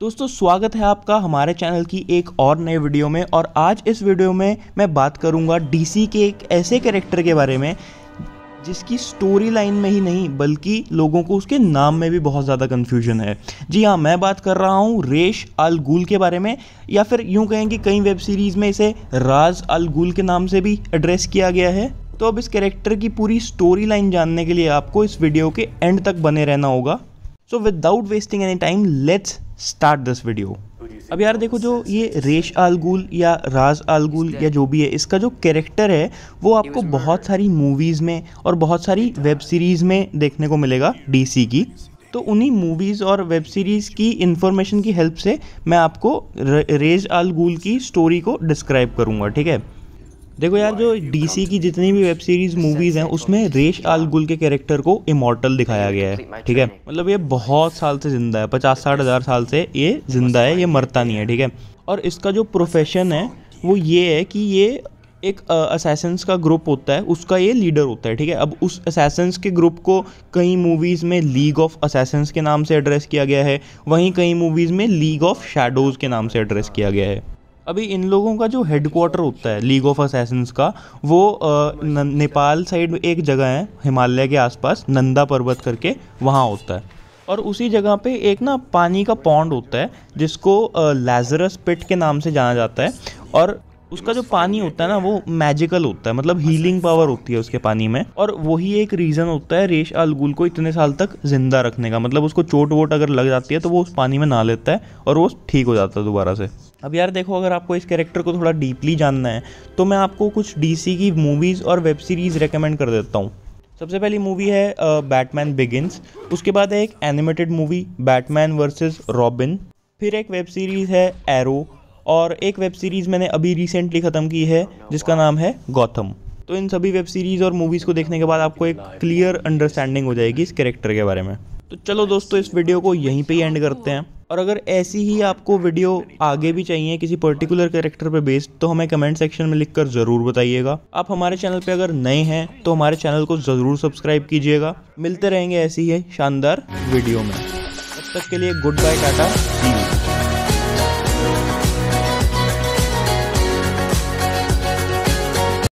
दोस्तों स्वागत है आपका हमारे चैनल की एक और नए वीडियो में और आज इस वीडियो में मैं बात करूंगा डीसी के एक ऐसे कैरेक्टर के बारे में जिसकी स्टोरी लाइन में ही नहीं बल्कि लोगों को उसके नाम में भी बहुत ज़्यादा कन्फ्यूजन है जी हाँ मैं बात कर रहा हूँ रेश अल गुल के बारे में या फिर यूँ कहें कि कई वेब सीरीज़ में इसे राज अल गुल के नाम से भी एड्रेस किया गया है तो अब इस कैरेक्टर की पूरी स्टोरी लाइन जानने के लिए आपको इस वीडियो के एंड तक बने रहना होगा so without wasting any time let's start this video अब यार देखो जो ये रेश आलगुल या राज आलगुल या जो भी है इसका जो कैरेक्टर है वो आपको बहुत सारी मूवीज़ में और बहुत सारी वेब सीरीज़ में देखने को मिलेगा डीसी की तो उन्हीं मूवीज़ और वेब सीरीज़ की इन्फॉर्मेशन की हेल्प से मैं आपको रेज आलगुल की स्टोरी को डिस्क्राइब करूँगा ठीक है देखो यार जो डीसी की जितनी भी वेब सीरीज मूवीज हैं उसमें रेश आल गुल के कैरेक्टर को इमोर्टल दिखाया गया है ठीक है मतलब ये बहुत साल से जिंदा है पचास साठ हज़ार साल से ये जिंदा है ये मरता नहीं है ठीक है और इसका जो प्रोफेशन है वो ये है कि ये एक असैसेंस का ग्रुप होता है उसका ये लीडर होता है ठीक है अब उस असैसेंस के ग्रुप को कई मूवीज़ में लीग ऑफ असैसेंस के नाम से एड्रेस किया गया है वहीं कई मूवीज़ में लीग ऑफ शेडोज़ के नाम से एड्रेस किया गया है अभी इन लोगों का जो हेडक्वार्टर होता है लीग ऑफ असैसन्स का वो आ, न, नेपाल साइड में एक जगह है हिमालय के आसपास नंदा पर्वत करके वहाँ होता है और उसी जगह पे एक ना पानी का पौंड होता है जिसको लेजरस पिट के नाम से जाना जाता है और उसका जो पानी होता है ना वो मैजिकल होता है मतलब हीलिंग अच्छा, पावर अच्छा। होती है उसके पानी में और वही एक रीज़न होता है रेश अलगुल को इतने साल तक ज़िंदा रखने का मतलब उसको चोट वोट अगर लग जाती है तो वो उस पानी में ना लेता है और वो ठीक हो जाता है दोबारा से अब यार देखो अगर आपको इस कैरेक्टर को थोड़ा डीपली जानना है तो मैं आपको कुछ डी की मूवीज़ और वेब सीरीज़ रिकमेंड कर देता हूँ सबसे पहली मूवी है बैटमैन बिगिंस उसके बाद है एक animated movie Batman versus Robin फिर एक वेब सीरीज़ है एरो और एक वेब सीरीज़ मैंने अभी रिसेंटली ख़त्म की है जिसका नाम है गौतम तो इन सभी वेब सीरीज़ और मूवीज़ को देखने के बाद आपको एक क्लियर अंडरस्टैंडिंग हो जाएगी इस कैरेक्टर के बारे में तो चलो दोस्तों इस वीडियो को यहीं पे ही एंड करते हैं और अगर ऐसी ही आपको वीडियो आगे भी चाहिए किसी पर्टिकुलर कैरेक्टर पे बेस्ड तो हमें कमेंट सेक्शन में लिखकर ज़रूर बताइएगा आप हमारे चैनल पे अगर नए हैं तो हमारे चैनल को ज़रूर सब्सक्राइब कीजिएगा मिलते रहेंगे ऐसी ही शानदार वीडियो में तब तक के लिए गुड बाय टाटा